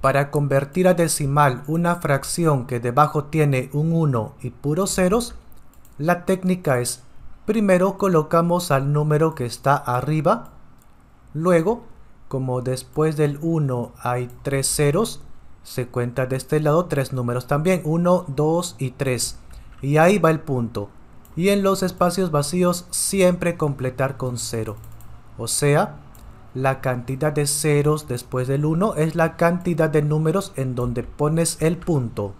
Para convertir a decimal una fracción que debajo tiene un 1 y puros ceros, la técnica es primero colocamos al número que está arriba, luego como después del 1 hay 3 ceros, se cuenta de este lado 3 números también, 1, 2 y 3. Y ahí va el punto. Y en los espacios vacíos siempre completar con 0. O sea, la cantidad de ceros después del 1 es la cantidad de números en donde pones el punto.